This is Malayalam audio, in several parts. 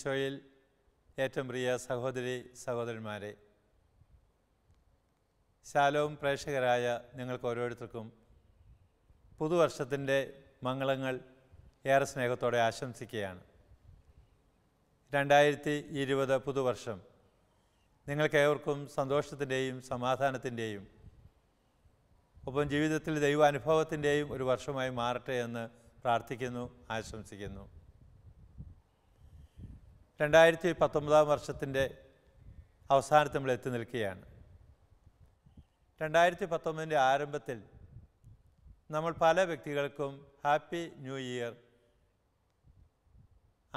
ഈശോയിൽ ഏറ്റവും പ്രിയ സഹോദരി സഹോദരന്മാരെ ശാലവും പ്രേക്ഷകരായ നിങ്ങൾക്ക് ഓരോരുത്തർക്കും പുതുവർഷത്തിൻ്റെ മംഗളങ്ങൾ ഏറെ സ്നേഹത്തോടെ ആശംസിക്കുകയാണ് രണ്ടായിരത്തി ഇരുപത് പുതുവർഷം നിങ്ങൾക്കേവർക്കും സന്തോഷത്തിൻ്റെയും സമാധാനത്തിൻ്റെയും ഒപ്പം ജീവിതത്തിൽ ദൈവാനുഭവത്തിൻ്റെയും ഒരു വർഷമായി മാറട്ടെ എന്ന് പ്രാർത്ഥിക്കുന്നു ആശംസിക്കുന്നു രണ്ടായിരത്തി പത്തൊമ്പതാം വർഷത്തിൻ്റെ അവസാനത്ത് നമ്മൾ എത്തി നിൽക്കുകയാണ് രണ്ടായിരത്തി പത്തൊമ്പതിൻ്റെ ആരംഭത്തിൽ നമ്മൾ പല വ്യക്തികൾക്കും ഹാപ്പി ന്യൂ ഇയർ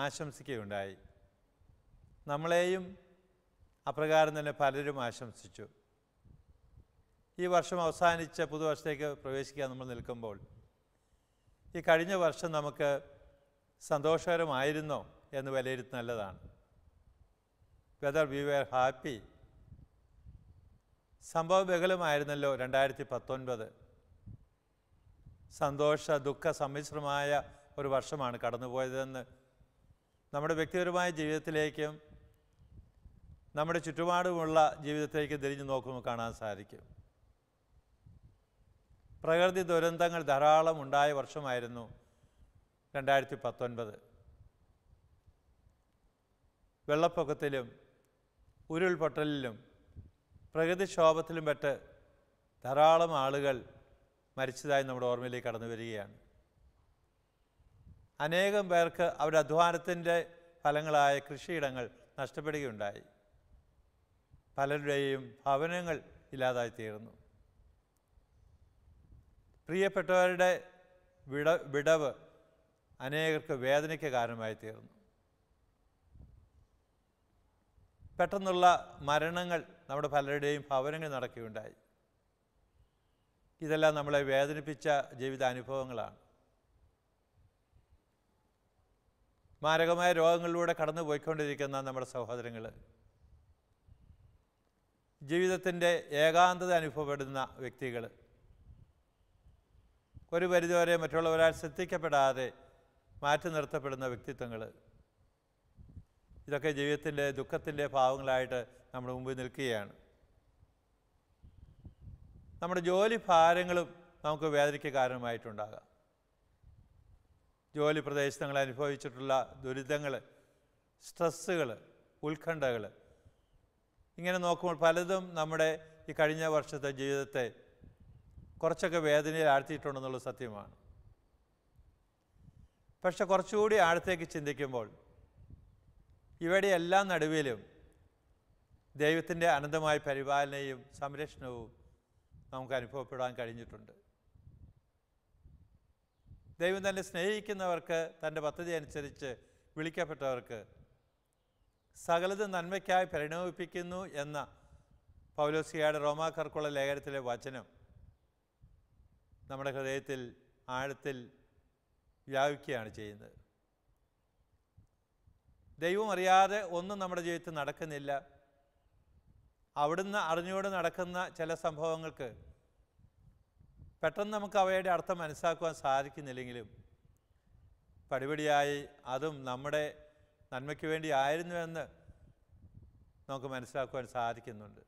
ആശംസിക്കുകയുണ്ടായി നമ്മളെയും അപ്രകാരം തന്നെ പലരും ആശംസിച്ചു ഈ വർഷം അവസാനിച്ച പുതുവർഷത്തേക്ക് പ്രവേശിക്കാൻ നമ്മൾ നിൽക്കുമ്പോൾ ഈ കഴിഞ്ഞ വർഷം നമുക്ക് സന്തോഷകരമായിരുന്നോ എന്ന് വിലയിരുത്തി നല്ലതാണ് വെദർ വി വെർ ഹാപ്പി സംഭവ ബഹുലമായിരുന്നല്ലോ രണ്ടായിരത്തി പത്തൊൻപത് സന്തോഷ ദുഃഖ സമ്മിശ്രമായ ഒരു വർഷമാണ് കടന്നുപോയതെന്ന് നമ്മുടെ വ്യക്തിപരമായ ജീവിതത്തിലേക്കും നമ്മുടെ ചുറ്റുപാടുമുള്ള ജീവിതത്തിലേക്ക് തിരിഞ്ഞു നോക്കുമ്പോൾ കാണാൻ സാധിക്കും പ്രകൃതി ദുരന്തങ്ങൾ ധാരാളം ഉണ്ടായ വർഷമായിരുന്നു രണ്ടായിരത്തി പത്തൊൻപത് വെള്ളപ്പൊക്കത്തിലും ഉരുൾപൊട്ടലിലും പ്രകൃതിക്ഷോഭത്തിലും പെട്ട് ധാരാളം ആളുകൾ മരിച്ചതായി നമ്മുടെ ഓർമ്മയിലേക്ക് കടന്നു വരികയാണ് അനേകം പേർക്ക് അവരുടെ അധ്വാനത്തിൻ്റെ ഫലങ്ങളായ കൃഷിയിടങ്ങൾ നഷ്ടപ്പെടുകയുണ്ടായി പലരുടെയും ഭവനങ്ങൾ ഇല്ലാതായി പ്രിയപ്പെട്ടവരുടെ വിട വിടവ് അനേകർക്ക് വേദനയ്ക്ക് കാരണമായി തീർന്നു പെട്ടെന്നുള്ള മരണങ്ങൾ നമ്മുടെ പലരുടെയും ഭവനങ്ങൾ നടക്കുകയുണ്ടായി ഇതെല്ലാം നമ്മളെ വേദനിപ്പിച്ച ജീവിതാനുഭവങ്ങളാണ് മാരകമായ രോഗങ്ങളിലൂടെ കടന്നു പോയിക്കൊണ്ടിരിക്കുന്ന നമ്മുടെ സഹോദരങ്ങൾ ജീവിതത്തിൻ്റെ ഏകാന്തത അനുഭവപ്പെടുന്ന വ്യക്തികൾ ഒരു പരിധിവരെ മറ്റുള്ളവരാൽ ശ്രദ്ധിക്കപ്പെടാതെ മാറ്റി നിർത്തപ്പെടുന്ന വ്യക്തിത്വങ്ങൾ ഇതൊക്കെ ജീവിതത്തിൻ്റെ ദുഃഖത്തിൻ്റെ ഭാവങ്ങളായിട്ട് നമ്മുടെ മുമ്പിൽ നിൽക്കുകയാണ് നമ്മുടെ ജോലി ഭാരങ്ങളും നമുക്ക് വേദനയ്ക്ക് കാരണമായിട്ടുണ്ടാകാം ജോലി പ്രദേശങ്ങൾ അനുഭവിച്ചിട്ടുള്ള ദുരിതങ്ങൾ സ്ട്രെസ്സുകൾ ഉത്കണ്ഠകൾ ഇങ്ങനെ നോക്കുമ്പോൾ പലതും നമ്മുടെ ഈ കഴിഞ്ഞ വർഷത്തെ ജീവിതത്തെ കുറച്ചൊക്കെ വേദനയിൽ ആഴ്ത്തിയിട്ടുണ്ടെന്നുള്ള സത്യമാണ് പക്ഷെ കുറച്ചുകൂടി ആഴത്തേക്ക് ചിന്തിക്കുമ്പോൾ ഇവയുടെ എല്ലാം നടുവിലും ദൈവത്തിൻ്റെ അനന്തമായ പരിപാലനയും സംരക്ഷണവും നമുക്ക് അനുഭവപ്പെടാൻ കഴിഞ്ഞിട്ടുണ്ട് ദൈവം തന്നെ സ്നേഹിക്കുന്നവർക്ക് തൻ്റെ പദ്ധതി അനുസരിച്ച് വിളിക്കപ്പെട്ടവർക്ക് സകലത് നന്മയ്ക്കായി പരിണമിപ്പിക്കുന്നു എന്ന പൗലോസിയായ റോമാക്കർക്കുള്ള ലേഖനത്തിലെ വചനം നമ്മുടെ ഹൃദയത്തിൽ ആഴത്തിൽ വ്യാപിക്കുകയാണ് ചെയ്യുന്നത് ദൈവം അറിയാതെ ഒന്നും നമ്മുടെ ജീവിതത്തിൽ നടക്കുന്നില്ല അവിടുന്ന് അറിഞ്ഞുകൊണ്ട് നടക്കുന്ന ചില സംഭവങ്ങൾക്ക് പെട്ടെന്ന് നമുക്ക് അവയുടെ അർത്ഥം മനസ്സിലാക്കുവാൻ സാധിക്കുന്നില്ലെങ്കിലും പടിപടിയായി അതും നമ്മുടെ നന്മയ്ക്ക് വേണ്ടി ആയിരുന്നുവെന്ന് നമുക്ക് മനസ്സിലാക്കുവാൻ സാധിക്കുന്നുണ്ട്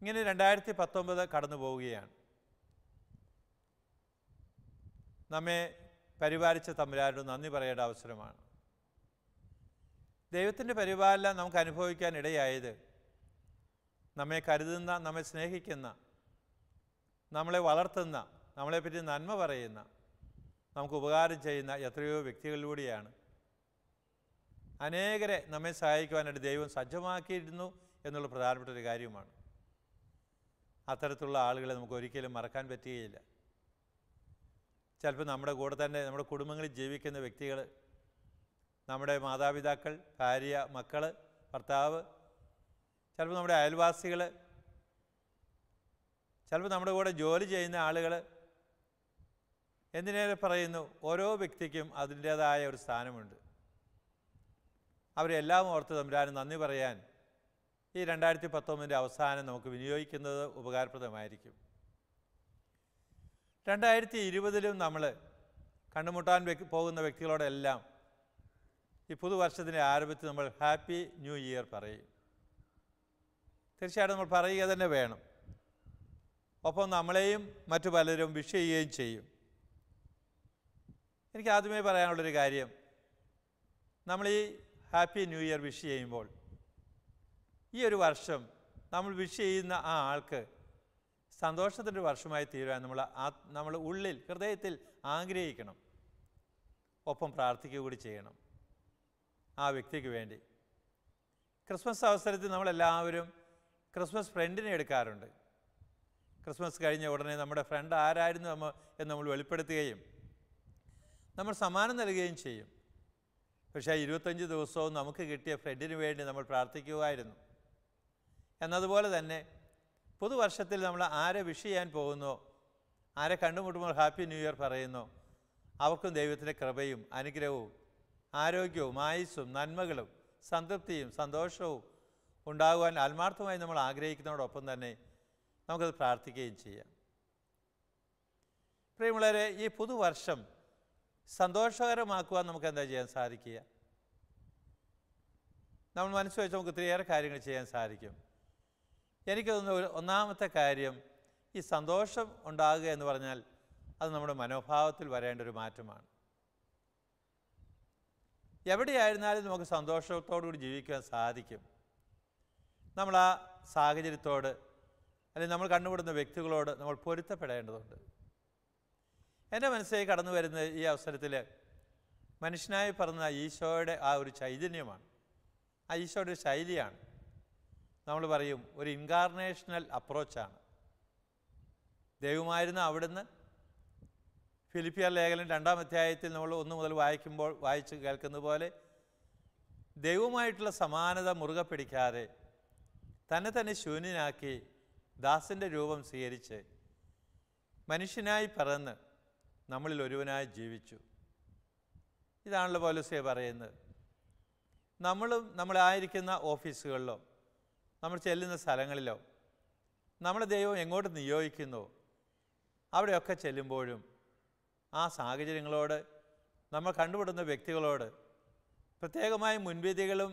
ഇങ്ങനെ രണ്ടായിരത്തി പത്തൊമ്പത് കടന്നു പോവുകയാണ് നമ്മെ പരിപാലിച്ച തമ്പുരാരോട് നന്ദി പറയേണ്ട അവസരമാണ് ദൈവത്തിൻ്റെ പരിപാലനം നമുക്ക് അനുഭവിക്കാൻ ഇടയായത് നമ്മെ കരുതുന്ന നമ്മെ സ്നേഹിക്കുന്ന നമ്മളെ വളർത്തുന്ന നമ്മളെപ്പറ്റി നന്മ പറയുന്ന നമുക്ക് ഉപകാരം ചെയ്യുന്ന എത്രയോ വ്യക്തികളിലൂടെയാണ് അനേകരെ നമ്മെ സഹായിക്കുവാനായിട്ട് ദൈവം സജ്ജമാക്കിയിരുന്നു എന്നുള്ള പ്രധാനപ്പെട്ട ഒരു കാര്യമാണ് അത്തരത്തിലുള്ള ആളുകളെ നമുക്ക് ഒരിക്കലും മറക്കാൻ പറ്റുകയില്ല ചിലപ്പോൾ നമ്മുടെ കൂടെ തന്നെ നമ്മുടെ കുടുംബങ്ങളിൽ ജീവിക്കുന്ന വ്യക്തികൾ നമ്മുടെ മാതാപിതാക്കൾ ഭാര്യ മക്കൾ ഭർത്താവ് ചിലപ്പോൾ നമ്മുടെ അയൽവാസികൾ ചിലപ്പോൾ നമ്മുടെ കൂടെ ജോലി ചെയ്യുന്ന ആളുകൾ എന്തിനേറെ പറയുന്നു ഓരോ വ്യക്തിക്കും അതിൻ്റേതായ ഒരു സ്ഥാനമുണ്ട് അവരെല്ലാം ഓർത്ത് തമ്പുരാനും നന്ദി പറയാൻ ഈ രണ്ടായിരത്തി പത്തൊമ്പതിൻ്റെ അവസാനം നമുക്ക് വിനിയോഗിക്കുന്നത് ഉപകാരപ്രദമായിരിക്കും രണ്ടായിരത്തി ഇരുപതിലും നമ്മൾ കണ്ടുമുട്ടാൻ പോകുന്ന വ്യക്തികളോടെല്ലാം ഈ പുതുവർഷത്തിൻ്റെ ആരംഭത്തിൽ നമ്മൾ ഹാപ്പി ന്യൂ ഇയർ പറയും തീർച്ചയായിട്ടും നമ്മൾ പറയുക തന്നെ വേണം ഒപ്പം നമ്മളെയും മറ്റു പലരും വിഷ് ചെയ്യുകയും ചെയ്യും എനിക്ക് ആദ്യമേ പറയാനുള്ളൊരു കാര്യം നമ്മൾ ഈ ഹാപ്പി ന്യൂ ഇയർ വിഷ് ചെയ്യുമ്പോൾ ഈ ഒരു വർഷം നമ്മൾ വിഷ് ചെയ്യുന്ന ആ ആൾക്ക് സന്തോഷത്തിൻ്റെ വർഷമായി തീരുവാൻ നമ്മൾ നമ്മൾ ഉള്ളിൽ ഹൃദയത്തിൽ ആഗ്രഹിക്കണം ഒപ്പം പ്രാർത്ഥിക്കുക കൂടി ചെയ്യണം ആ വ്യക്തിക്ക് വേണ്ടി ക്രിസ്മസ് അവസരത്തിൽ നമ്മളെല്ലാവരും ക്രിസ്മസ് ഫ്രണ്ടിനെ എടുക്കാറുണ്ട് ക്രിസ്മസ് കഴിഞ്ഞ ഉടനെ നമ്മുടെ ഫ്രണ്ട് ആരായിരുന്നു നമ്മൾ എന്ന് നമ്മൾ വെളിപ്പെടുത്തുകയും നമ്മൾ സമ്മാനം നൽകുകയും ചെയ്യും പക്ഷേ ഇരുപത്തഞ്ച് ദിവസവും നമുക്ക് കിട്ടിയ ഫ്രണ്ടിന് വേണ്ടി നമ്മൾ പ്രാർത്ഥിക്കുമായിരുന്നു എന്നതുപോലെ തന്നെ പുതുവർഷത്തിൽ നമ്മൾ ആരെ വിഷ് ചെയ്യാൻ പോകുന്നോ ആരെ കണ്ടുമുട്ടുമ്പോൾ ഹാപ്പി ന്യൂ ഇയർ പറയുന്നോ അവർക്കും ദൈവത്തിൻ്റെ കൃപയും അനുഗ്രഹവും ആരോഗ്യവും ആയുസ്സും നന്മകളും സംതൃപ്തിയും സന്തോഷവും ഉണ്ടാകുവാൻ ആത്മാർത്ഥമായി നമ്മൾ ആഗ്രഹിക്കുന്നതോടൊപ്പം തന്നെ നമുക്കത് പ്രാർത്ഥിക്കുകയും ചെയ്യാം പ്രിയമുള്ളവരെ ഈ പുതുവർഷം സന്തോഷകരമാക്കുവാൻ നമുക്ക് എന്താ ചെയ്യാൻ സാധിക്കുക നമ്മൾ മനസ്സ് വെച്ച് നമുക്ക് ഒത്തിരിയേറെ കാര്യങ്ങൾ ചെയ്യാൻ സാധിക്കും എനിക്ക് തോന്നുന്ന ഒന്നാമത്തെ കാര്യം ഈ സന്തോഷം ഉണ്ടാകുക എന്ന് പറഞ്ഞാൽ അത് നമ്മുടെ മനോഭാവത്തിൽ വരേണ്ട ഒരു മാറ്റമാണ് എവിടെയായിരുന്നാലും നമുക്ക് സന്തോഷത്തോടുകൂടി ജീവിക്കാൻ സാധിക്കും നമ്മൾ ആ സാഹചര്യത്തോട് അല്ലെങ്കിൽ നമ്മൾ കണ്ടുപിടുന്ന വ്യക്തികളോട് നമ്മൾ പൊരുത്തപ്പെടേണ്ടതുണ്ട് എൻ്റെ മനസ്സിലേക്ക് കടന്നു വരുന്ന ഈ അവസരത്തിൽ മനുഷ്യനായി പറഞ്ഞ ഈശോയുടെ ആ ഒരു ചൈതന്യമാണ് ആ ഈശോയുടെ ഒരു ശൈലിയാണ് നമ്മൾ പറയും ഒരു ഇൻകാർണേഷണൽ അപ്രോച്ചാണ് ദൈവമായിരുന്ന അവിടുന്ന് ഫിലിപ്പിയർ ലേഖനം രണ്ടാം അധ്യായത്തിൽ നമ്മൾ ഒന്ന് മുതൽ വായിക്കുമ്പോൾ വായിച്ച് കേൾക്കുന്ന പോലെ ദൈവവുമായിട്ടുള്ള സമാനത മുറുകെ പിടിക്കാതെ തന്നെ തന്നെ ശൂന്യനാക്കി ദാസിൻ്റെ രൂപം സ്വീകരിച്ച് മനുഷ്യനായി പറന്ന് നമ്മളിൽ ഒരുവനായി ജീവിച്ചു ഇതാണല്ലോ പോലീസിയെ പറയുന്നത് നമ്മളും നമ്മളായിരിക്കുന്ന ഓഫീസുകളിലോ നമ്മൾ ചെല്ലുന്ന സ്ഥലങ്ങളിലോ നമ്മുടെ ദൈവം എങ്ങോട്ട് നിയോഗിക്കുന്നു അവിടെയൊക്കെ ചെല്ലുമ്പോഴും ആ സാഹചര്യങ്ങളോട് നമ്മൾ കണ്ടുപിടുന്ന വ്യക്തികളോട് പ്രത്യേകമായ മുൻവിധികളും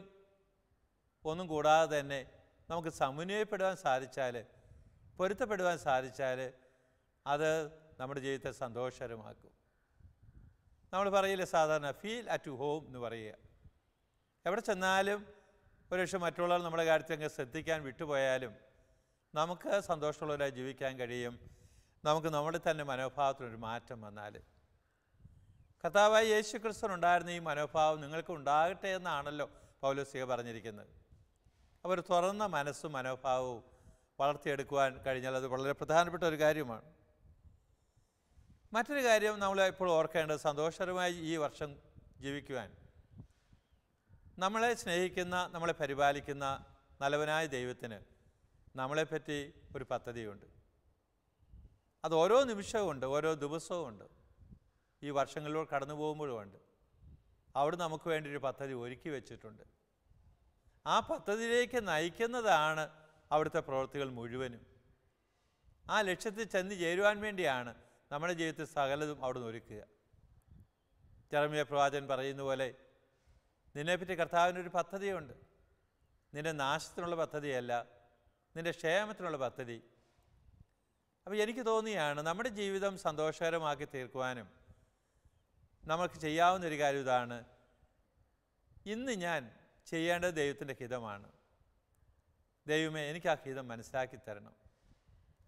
ഒന്നും കൂടാതെ തന്നെ നമുക്ക് സമന്വയപ്പെടുവാൻ സാധിച്ചാൽ പൊരുത്തപ്പെടുവാൻ സാധിച്ചാൽ അത് നമ്മുടെ ജീവിതത്തെ സന്തോഷകരമാക്കും നമ്മൾ പറയില്ല സാധാരണ ഫീൽ അറ്റ് ഹോം എന്ന് പറയുക എവിടെ ചെന്നാലും ഒരുപക്ഷെ മറ്റുള്ളവർ നമ്മുടെ കാര്യത്തിൽ ശ്രദ്ധിക്കാൻ വിട്ടുപോയാലും നമുക്ക് സന്തോഷമുള്ളവരായി ജീവിക്കാൻ കഴിയും നമുക്ക് നമ്മുടെ തന്നെ മനോഭാവത്തിനൊരു മാറ്റം വന്നാൽ കർത്താവായ യേശു ഉണ്ടായിരുന്ന ഈ മനോഭാവം നിങ്ങൾക്ക് ഉണ്ടാകട്ടെ എന്നാണല്ലോ പൗലോസിക പറഞ്ഞിരിക്കുന്നത് അവർ തുറന്ന മനസ്സും മനോഭാവവും വളർത്തിയെടുക്കുവാൻ കഴിഞ്ഞാൽ അത് വളരെ പ്രധാനപ്പെട്ട ഒരു കാര്യമാണ് മറ്റൊരു കാര്യം നമ്മൾ ഇപ്പോൾ ഓർക്കേണ്ടത് സന്തോഷകരമായി ഈ വർഷം ജീവിക്കുവാൻ നമ്മളെ സ്നേഹിക്കുന്ന നമ്മളെ പരിപാലിക്കുന്ന നല്ലവനായ ദൈവത്തിന് നമ്മളെപ്പറ്റി ഒരു പദ്ധതിയുണ്ട് അത് ഓരോ നിമിഷവും ഉണ്ട് ഓരോ ദിവസവും ഉണ്ട് ഈ വർഷങ്ങളിലൂടെ കടന്നു പോകുമ്പോഴും ഉണ്ട് അവിടെ നമുക്ക് വേണ്ടി ഒരു പദ്ധതി ഒരുക്കി വെച്ചിട്ടുണ്ട് ആ പദ്ധതിയിലേക്ക് നയിക്കുന്നതാണ് അവിടുത്തെ പ്രവൃത്തികൾ മുഴുവനും ആ ലക്ഷ്യത്തിൽ ചെന്ന് ചേരുവാൻ വേണ്ടിയാണ് നമ്മുടെ ജീവിതത്തിൽ സകലതും അവിടുന്ന് ഒരുക്കുക ചെറമിയ പ്രവാചകൻ പറയുന്ന പോലെ നിന്നെപ്പറ്റി കർത്താവിനൊരു പദ്ധതിയുണ്ട് നിന്റെ നാശത്തിനുള്ള പദ്ധതിയല്ല നിന്റെ ക്ഷേമത്തിനുള്ള പദ്ധതി അപ്പോൾ എനിക്ക് തോന്നിയാണ് നമ്മുടെ ജീവിതം സന്തോഷകരമാക്കി തീർക്കുവാനും നമുക്ക് ചെയ്യാവുന്ന ഒരു കാര്യം ഇതാണ് ഇന്ന് ഞാൻ ചെയ്യേണ്ടത് ദൈവത്തിൻ്റെ ഹിതമാണ് ദൈവമേ എനിക്ക് ആ ഹിതം മനസ്സിലാക്കി തരണം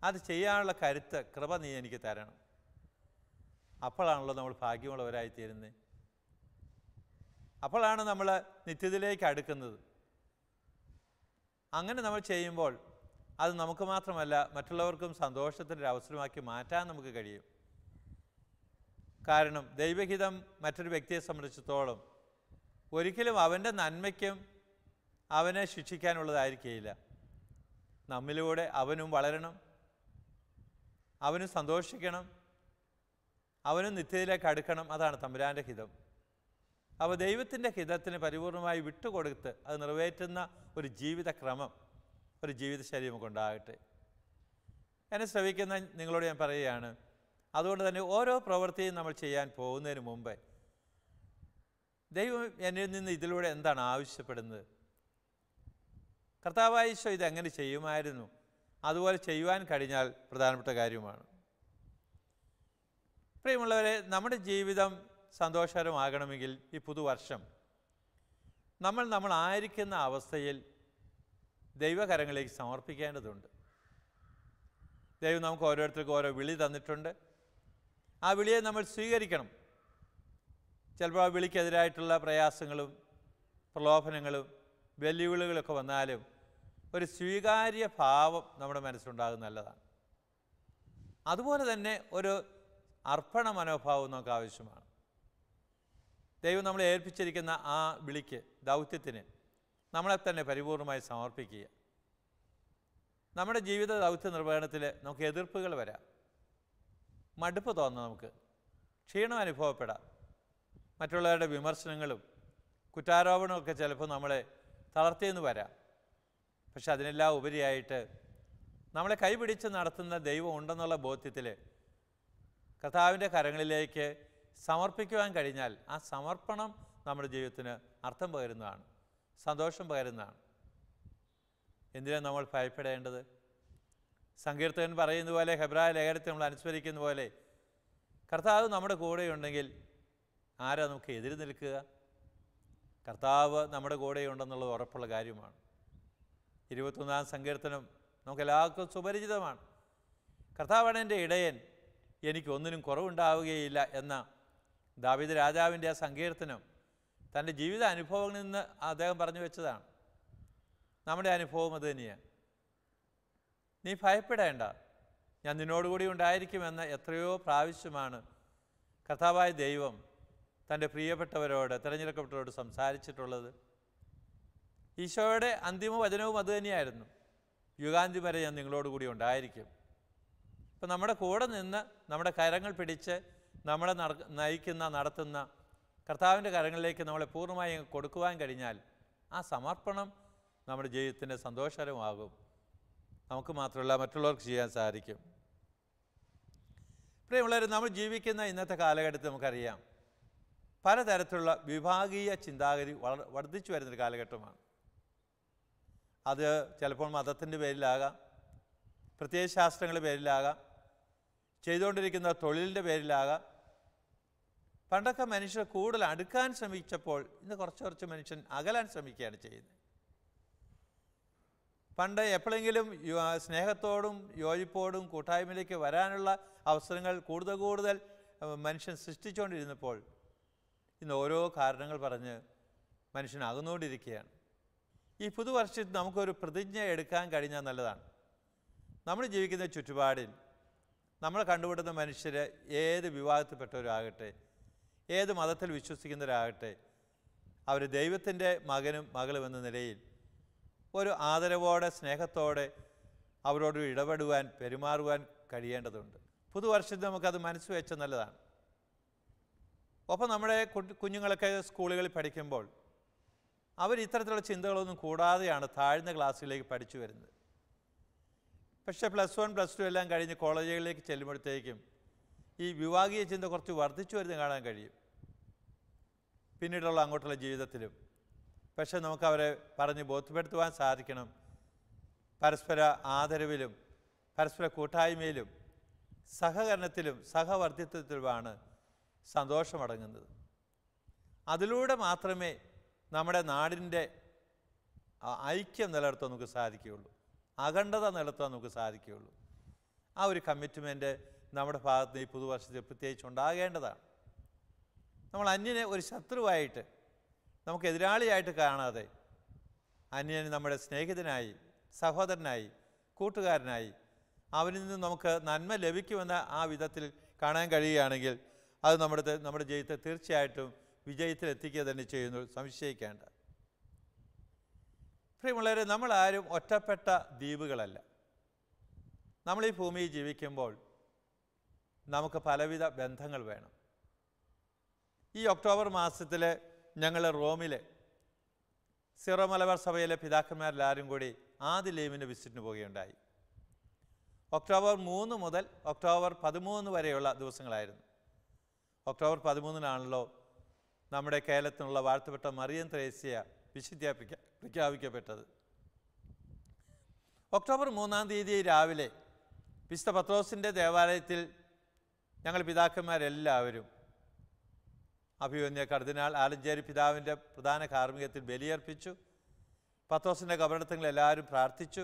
അത് ചെയ്യാനുള്ള കരുത്ത് കൃപ നീ എനിക്ക് തരണം അപ്പോഴാണല്ലോ നമ്മൾ ഭാഗ്യമുള്ളവരായി തീരുന്നത് അപ്പോഴാണ് നമ്മൾ നിത്യത്തിലേക്ക് അടുക്കുന്നത് അങ്ങനെ നമ്മൾ ചെയ്യുമ്പോൾ അത് നമുക്ക് മാത്രമല്ല മറ്റുള്ളവർക്കും സന്തോഷത്തിൻ്റെ ഒരു അവസരമാക്കി മാറ്റാൻ നമുക്ക് കഴിയും കാരണം ദൈവഹിതം മറ്റൊരു വ്യക്തിയെ സംബന്ധിച്ചിടത്തോളം ഒരിക്കലും അവൻ്റെ നന്മയ്ക്കും അവനെ ശിക്ഷിക്കാനുള്ളതായിരിക്കില്ല നമ്മിലൂടെ അവനും വളരണം അവനും സന്തോഷിക്കണം അവനും നിത്യയിലേക്ക് അടുക്കണം അതാണ് തമ്പുരാൻ്റെ ഹിതം അപ്പോൾ ദൈവത്തിൻ്റെ ഹിതത്തിന് പരിപൂർണമായി വിട്ടുകൊടുത്ത് അത് നിറവേറ്റുന്ന ഒരു ജീവിതക്രമം ഒരു ജീവിതശൈലി നമുക്ക് ഉണ്ടാകട്ടെ എന്നെ ശ്രവിക്കുന്ന നിങ്ങളോട് ഞാൻ പറയുകയാണ് അതുകൊണ്ട് തന്നെ ഓരോ പ്രവൃത്തിയും നമ്മൾ ചെയ്യാൻ പോകുന്നതിന് മുമ്പേ ദൈവം എന്നിൽ നിന്ന് ഇതിലൂടെ എന്താണ് ആവശ്യപ്പെടുന്നത് കർത്താവായിശോ ഇതെങ്ങനെ ചെയ്യുമായിരുന്നു അതുപോലെ ചെയ്യുവാൻ കഴിഞ്ഞാൽ പ്രധാനപ്പെട്ട കാര്യമാണ് പ്രിയമുള്ളവരെ നമ്മുടെ ജീവിതം സന്തോഷകരമാകണമെങ്കിൽ ഈ പുതുവർഷം നമ്മൾ നമ്മളായിരിക്കുന്ന അവസ്ഥയിൽ ദൈവകരങ്ങളിലേക്ക് സമർപ്പിക്കേണ്ടതുണ്ട് ദൈവം നമുക്ക് ഓരോരുത്തർക്കും ഓരോ വിളി തന്നിട്ടുണ്ട് ആ വിളിയെ നമ്മൾ സ്വീകരിക്കണം ചിലപ്പോൾ ആ വിളിക്കെതിരായിട്ടുള്ള പ്രയാസങ്ങളും പ്രലോഭനങ്ങളും വെല്ലുവിളികളൊക്കെ വന്നാലും ഒരു സ്വീകാര്യ ഭാവം നമ്മുടെ മനസ്സിലുണ്ടാകുന്ന നല്ലതാണ് അതുപോലെ തന്നെ ഒരു അർപ്പണ മനോഭാവം നമുക്ക് ആവശ്യമാണ് ദൈവം നമ്മളെ ഏൽപ്പിച്ചിരിക്കുന്ന ആ വിളിക്ക് ദൗത്യത്തിന് നമ്മളെ തന്നെ പരിപൂർണമായി സമർപ്പിക്കുക നമ്മുടെ ജീവിത ദൗത്യ നിർവഹണത്തിൽ നമുക്ക് എതിർപ്പുകൾ വരാം മടുപ്പ് തോന്നാം നമുക്ക് ക്ഷീണം അനുഭവപ്പെടാം മറ്റുള്ളവരുടെ വിമർശനങ്ങളും കുറ്റാരോപണമൊക്കെ ചിലപ്പോൾ നമ്മളെ തളർത്തിയെന്ന് വരാം പക്ഷെ അതിനെല്ലാം ഉപരിയായിട്ട് നമ്മളെ കൈപിടിച്ച് നടത്തുന്ന ദൈവം ഉണ്ടെന്നുള്ള ബോധ്യത്തിൽ കർത്താവിൻ്റെ കരങ്ങളിലേക്ക് സമർപ്പിക്കുവാൻ കഴിഞ്ഞാൽ ആ സമർപ്പണം നമ്മുടെ ജീവിതത്തിന് അർത്ഥം പകരുന്നതാണ് സന്തോഷം പകരുന്നതാണ് എന്തിനാണ് നമ്മൾ ഭയപ്പെടേണ്ടത് സങ്കീർത്തകൻ പറയുന്ന പോലെ ഹെബ്രായ ലേഖനത്തെ നമ്മൾ അനുസ്മരിക്കുന്ന പോലെ കർത്താവ് നമ്മുടെ കൂടെയുണ്ടെങ്കിൽ ആരാ നമുക്ക് എതിര് നിൽക്കുക കർത്താവ് നമ്മുടെ കൂടെയുണ്ടെന്നുള്ളത് ഉറപ്പുള്ള കാര്യമാണ് ഇരുപത്തൊന്നാം സങ്കീർത്തനം നമുക്ക് എല്ലാവർക്കും സുപരിചിതമാണ് കർത്താവാണ് എൻ്റെ ഇടയൻ എനിക്കൊന്നിനും കുറവുണ്ടാവുകയില്ല എന്ന ദാവിദ് രാജാവിൻ്റെ ആ സങ്കീർത്തനം തൻ്റെ ജീവിത അനുഭവങ്ങളിൽ നിന്ന് അദ്ദേഹം പറഞ്ഞു വെച്ചതാണ് നമ്മുടെ അനുഭവം അത് തന്നെയാണ് നീ ഭയപ്പെടേണ്ട ഞാൻ നിന്നോടുകൂടി ഉണ്ടായിരിക്കുമെന്ന എത്രയോ പ്രാവശ്യമാണ് കർത്താവായ ദൈവം തൻ്റെ പ്രിയപ്പെട്ടവരോട് തിരഞ്ഞെടുക്കപ്പെട്ടവരോട് സംസാരിച്ചിട്ടുള്ളത് ഈശോയുടെ അന്തിമ വചനവും അതുതന്നെയായിരുന്നു യുഗാന്തി വരെ ഞാൻ നിങ്ങളോടുകൂടി ഉണ്ടായിരിക്കും ഇപ്പം നമ്മുടെ കൂടെ നിന്ന് നമ്മുടെ കരങ്ങൾ പിടിച്ച് നമ്മളെ നയിക്കുന്ന നടത്തുന്ന കർത്താവിൻ്റെ കരങ്ങളിലേക്ക് നമ്മളെ പൂർണ്ണമായി കൊടുക്കുവാൻ കഴിഞ്ഞാൽ ആ സമർപ്പണം നമ്മുടെ ജീവിതത്തിൻ്റെ സന്തോഷകരമാകും നമുക്ക് മാത്രമല്ല മറ്റുള്ളവർക്ക് ചെയ്യാൻ സാധിക്കും പ്രിയമുള്ളവർ നമ്മൾ ജീവിക്കുന്ന ഇന്നത്തെ കാലഘട്ടത്തിൽ നമുക്കറിയാം പലതരത്തിലുള്ള വിഭാഗീയ ചിന്താഗതി വളർ വർദ്ധിച്ചു വരുന്നൊരു കാലഘട്ടമാണ് അത് ചിലപ്പോൾ മതത്തിൻ്റെ പേരിലാകാം പ്രത്യയശാസ്ത്രങ്ങളുടെ പേരിലാകാം ചെയ്തുകൊണ്ടിരിക്കുന്ന തൊഴിലിൻ്റെ പേരിലാകാം പണ്ടൊക്കെ മനുഷ്യർ കൂടുതൽ അടുക്കാൻ ശ്രമിച്ചപ്പോൾ ഇന്ന് കുറച്ച് കുറച്ച് മനുഷ്യൻ അകലാൻ ശ്രമിക്കുകയാണ് ചെയ്യുന്നത് പണ്ട് എപ്പോഴെങ്കിലും സ്നേഹത്തോടും യോജിപ്പോടും കൂട്ടായ്മയിലേക്ക് വരാനുള്ള അവസരങ്ങൾ കൂടുതൽ കൂടുതൽ മനുഷ്യൻ സൃഷ്ടിച്ചുകൊണ്ടിരുന്നപ്പോൾ ഇന്ന് ഓരോ കാരണങ്ങൾ പറഞ്ഞ് മനുഷ്യൻ അകന്നുകൊണ്ടിരിക്കുകയാണ് ഈ പുതുവർഷത്തിൽ നമുക്കൊരു പ്രതിജ്ഞ എടുക്കാൻ കഴിഞ്ഞാൽ നല്ലതാണ് നമ്മൾ ജീവിക്കുന്ന ചുറ്റുപാടിൽ നമ്മൾ കണ്ടുപിടുന്ന മനുഷ്യർ ഏത് വിഭാഗത്തിൽപ്പെട്ടവരാകട്ടെ ഏത് മതത്തിൽ വിശ്വസിക്കുന്നവരാകട്ടെ അവർ ദൈവത്തിൻ്റെ മകനും മകളും എന്ന നിലയിൽ ഒരു ആദരവോടെ സ്നേഹത്തോടെ അവരോട് ഇടപെടുവാൻ പെരുമാറുവാൻ കഴിയേണ്ടതുണ്ട് പുതുവർഷത്തിൽ നമുക്കത് മനസ്സ് വെച്ച നല്ലതാണ് ഒപ്പം നമ്മുടെ കുഞ്ഞുങ്ങളൊക്കെ സ്കൂളുകളിൽ പഠിക്കുമ്പോൾ അവർ ഇത്തരത്തിലുള്ള ചിന്തകളൊന്നും കൂടാതെയാണ് താഴ്ന്ന ക്ലാസ്സുകളിലേക്ക് പഠിച്ചു വരുന്നത് പക്ഷേ പ്ലസ് വൺ പ്ലസ് ടു എല്ലാം കഴിഞ്ഞ് കോളേജുകളിലേക്ക് ചെല്ലുമ്പോഴത്തേക്കും ഈ വിവാഹീയ ചിന്ത കുറച്ച് വർദ്ധിച്ചു വരുന്നത് കാണാൻ കഴിയും പിന്നീടുള്ള അങ്ങോട്ടുള്ള ജീവിതത്തിലും പക്ഷേ നമുക്ക് അവരെ പറഞ്ഞ് ബോധ്യപ്പെടുത്തുവാൻ സാധിക്കണം പരസ്പര ആദരവിലും പരസ്പര കൂട്ടായ്മയിലും സഹകരണത്തിലും സഹവർദ്ധിത്വത്തിലുമാണ് സന്തോഷമടങ്ങുന്നത് അതിലൂടെ മാത്രമേ നമ്മുടെ നാടിൻ്റെ ഐക്യം നിലനിർത്താൻ നമുക്ക് സാധിക്കുകയുള്ളൂ അഖണ്ഡത നിലനിർത്താൻ നമുക്ക് സാധിക്കുകയുള്ളൂ ആ ഒരു കമ്മിറ്റ്മെൻറ്റ് നമ്മുടെ ഭാഗത്ത് ഈ പുതുവർഷത്തിൽ പ്രത്യേകിച്ച് ഉണ്ടാകേണ്ടതാണ് നമ്മൾ അന്യനെ ഒരു ശത്രുവായിട്ട് നമുക്ക് എതിരാളിയായിട്ട് കാണാതെ അന്യനെ നമ്മുടെ സ്നേഹിതനായി സഹോദരനായി കൂട്ടുകാരനായി അവനിൽ നിന്ന് നമുക്ക് നന്മ ലഭിക്കുമെന്ന ആ വിധത്തിൽ കാണാൻ കഴിയുകയാണെങ്കിൽ അത് നമ്മുടെ നമ്മുടെ ജീവിതത്തെ തീർച്ചയായിട്ടും വിജയത്തിലെത്തിക്കുക തന്നെ ചെയ്യുന്നു സംശയിക്കേണ്ട പ്രിയമുള്ളവരെ നമ്മളാരും ഒറ്റപ്പെട്ട ദ്വീപുകളല്ല നമ്മൾ ഈ ഭൂമിയിൽ ജീവിക്കുമ്പോൾ നമുക്ക് പലവിധ ബന്ധങ്ങൾ വേണം ഈ ഒക്ടോബർ മാസത്തിൽ ഞങ്ങൾ റോമിലെ സിറോ മലബാർ സഭയിലെ പിതാക്കന്മാരെല്ലാവരും കൂടി ആദ്യ ലീമിൻ്റെ വിസിറ്റിന് പോവുകയുണ്ടായി ഒക്ടോബർ മൂന്ന് മുതൽ ഒക്ടോബർ പതിമൂന്ന് വരെയുള്ള ദിവസങ്ങളായിരുന്നു ഒക്ടോബർ പതിമൂന്നിനാണല്ലോ നമ്മുടെ കേരളത്തിനുള്ള വാഴ്ത്തപ്പെട്ട മറിയം ത്രേസ്യ വിശുദ്ധ്യാപിക്ക പ്രഖ്യാപിക്കപ്പെട്ടത് ഒക്ടോബർ മൂന്നാം തീയതി രാവിലെ വിശുദ്ധ പത്രോസിൻ്റെ ദേവാലയത്തിൽ ഞങ്ങൾ പിതാക്കന്മാരെല്ലാവരും അഭിമന്യ കർദിനാൾ ആലഞ്ചേരി പിതാവിൻ്റെ പ്രധാന കാർമ്മികത്തിൽ ബലിയർപ്പിച്ചു പത്തോസിൻ്റെ കബരണത്തിൽ എല്ലാവരും പ്രാർത്ഥിച്ചു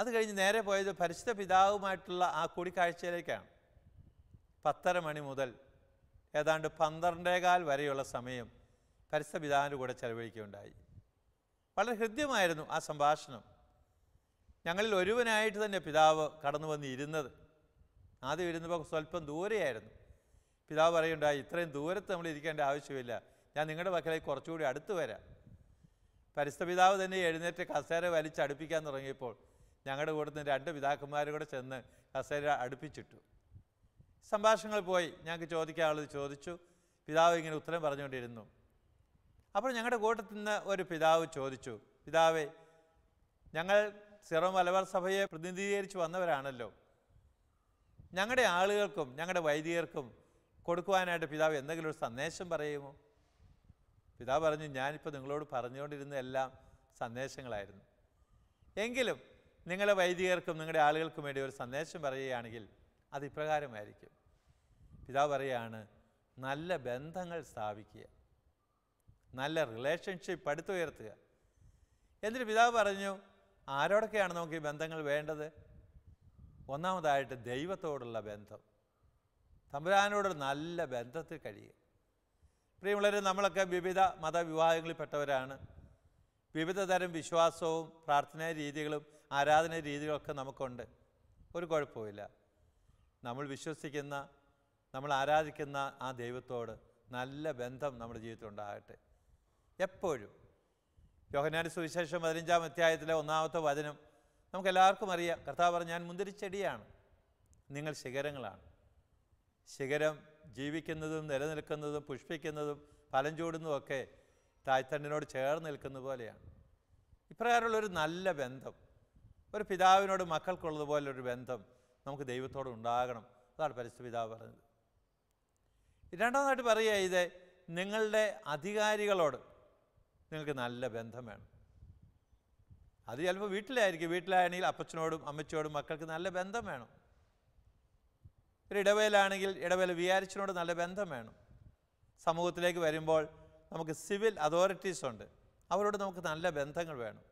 അത് കഴിഞ്ഞ് നേരെ പോയത് പരിശുദ്ധ പിതാവുമായിട്ടുള്ള ആ കൂടിക്കാഴ്ചയിലേക്കാണ് പത്തര മണി മുതൽ ഏതാണ്ട് പന്ത്രണ്ടേകാൽ വരെയുള്ള സമയം പരിശുദ്ധ പിതാവിൻ്റെ കൂടെ ചെലവഴിക്കുകയുണ്ടായി വളരെ ഹൃദ്യമായിരുന്നു ആ സംഭാഷണം ഞങ്ങളിൽ ഒരുവനായിട്ട് തന്നെ പിതാവ് കടന്നു വന്നിരുന്നത് ആദ്യം ഇരുന്നപ്പോൾ സ്വല്പം ദൂരെയായിരുന്നു പിതാവ് പറയുണ്ടായി ഇത്രയും ദൂരത്ത് നമ്മൾ ഇരിക്കേണ്ട ആവശ്യമില്ല ഞാൻ നിങ്ങളുടെ പക്കലേക്ക് കുറച്ചുകൂടി അടുത്ത് വരാം പരിസ്ഥ പിതാവ് തന്നെ എഴുന്നേറ്റ് കസേര വലിച്ച് അടുപ്പിക്കാൻ തുടങ്ങിയപ്പോൾ ഞങ്ങളുടെ കൂടെ നിന്ന് രണ്ട് പിതാക്കന്മാരും കൂടെ ചെന്ന് കസേര അടുപ്പിച്ചിട്ടു സംഭാഷണങ്ങൾ പോയി ഞങ്ങൾക്ക് ചോദിക്കാനുള്ളത് ചോദിച്ചു പിതാവ് ഇങ്ങനെ ഉത്തരം പറഞ്ഞുകൊണ്ടിരുന്നു അപ്പോൾ ഞങ്ങളുടെ കൂട്ടത്തിൽ നിന്ന് ഒരു പിതാവ് ചോദിച്ചു പിതാവേ ഞങ്ങൾ സിറോ മലബാർ സഭയെ പ്രതിനിധീകരിച്ച് വന്നവരാണല്ലോ ഞങ്ങളുടെ ആളുകൾക്കും ഞങ്ങളുടെ വൈദികർക്കും കൊടുക്കുവാനായിട്ട് പിതാവ് എന്തെങ്കിലും ഒരു സന്ദേശം പറയുമോ പിതാവ് പറഞ്ഞു ഞാനിപ്പോൾ നിങ്ങളോട് പറഞ്ഞുകൊണ്ടിരുന്ന എല്ലാം സന്ദേശങ്ങളായിരുന്നു എങ്കിലും നിങ്ങളെ വൈദികർക്കും നിങ്ങളുടെ ആളുകൾക്കും വേണ്ടി ഒരു സന്ദേശം പറയുകയാണെങ്കിൽ അത് ഇപ്രകാരമായിരിക്കും പിതാവ് പറയുകയാണ് നല്ല ബന്ധങ്ങൾ സ്ഥാപിക്കുക നല്ല റിലേഷൻഷിപ്പ് അടുത്തുയർത്തുക എന്നിട്ട് പിതാവ് പറഞ്ഞു ആരോടൊക്കെയാണ് നമുക്ക് ഈ ബന്ധങ്ങൾ വേണ്ടത് ഒന്നാമതായിട്ട് ദൈവത്തോടുള്ള ബന്ധം തമ്പുരാനോട് നല്ല ബന്ധത്തിൽ കഴിയുക പ്രിയമുള്ളവർ നമ്മളൊക്കെ വിവിധ മതവിഭാഗങ്ങളിൽപ്പെട്ടവരാണ് വിവിധ തരം വിശ്വാസവും പ്രാർത്ഥനാ രീതികളും ആരാധന രീതികളൊക്കെ നമുക്കുണ്ട് ഒരു കുഴപ്പമില്ല നമ്മൾ വിശ്വസിക്കുന്ന നമ്മൾ ആരാധിക്കുന്ന ആ ദൈവത്തോട് നല്ല ബന്ധം നമ്മുടെ ജീവിതത്തിൽ ഉണ്ടാകട്ടെ എപ്പോഴും യോഹനാൻ സുവിശേഷം പതിനഞ്ചാം അധ്യായത്തിലെ ഒന്നാമത്തെ വചനം നമുക്കെല്ലാവർക്കും അറിയാം കർത്താവ് പറഞ്ഞു ഞാൻ മുന്തിരിച്ചെടിയാണ് നിങ്ങൾ ശിഖരങ്ങളാണ് ശിഖരം ജീവിക്കുന്നതും നിലനിൽക്കുന്നതും പുഷ്പിക്കുന്നതും ഫലം ചൂടുന്നതും ഒക്കെ തായ്തണ്ടിനോട് ചേർന്ന് നിൽക്കുന്ന പോലെയാണ് ഇപ്രകാരമുള്ളൊരു നല്ല ബന്ധം ഒരു പിതാവിനോട് മക്കൾക്കുള്ളതുപോലൊരു ബന്ധം നമുക്ക് ദൈവത്തോട് ഉണ്ടാകണം അതാണ് പരിശുദ്ധ പിതാവ് പറഞ്ഞത് രണ്ടാമതായിട്ട് പറയുക ഇത് നിങ്ങളുടെ അധികാരികളോട് നിങ്ങൾക്ക് നല്ല ബന്ധം വേണം അത് ചിലപ്പോൾ വീട്ടിലായിരിക്കും വീട്ടിലാണെങ്കിൽ അപ്പച്ചനോടും അമ്മച്ചോടും മക്കൾക്ക് നല്ല ബന്ധം വേണം ഒരു ഇടവേലാണെങ്കിൽ ഇടവേല വിചാരിച്ചിനോട് നല്ല ബന്ധം വേണം സമൂഹത്തിലേക്ക് വരുമ്പോൾ നമുക്ക് സിവിൽ അതോറിറ്റീസ് ഉണ്ട് അവരോട് നമുക്ക് നല്ല ബന്ധങ്ങൾ വേണം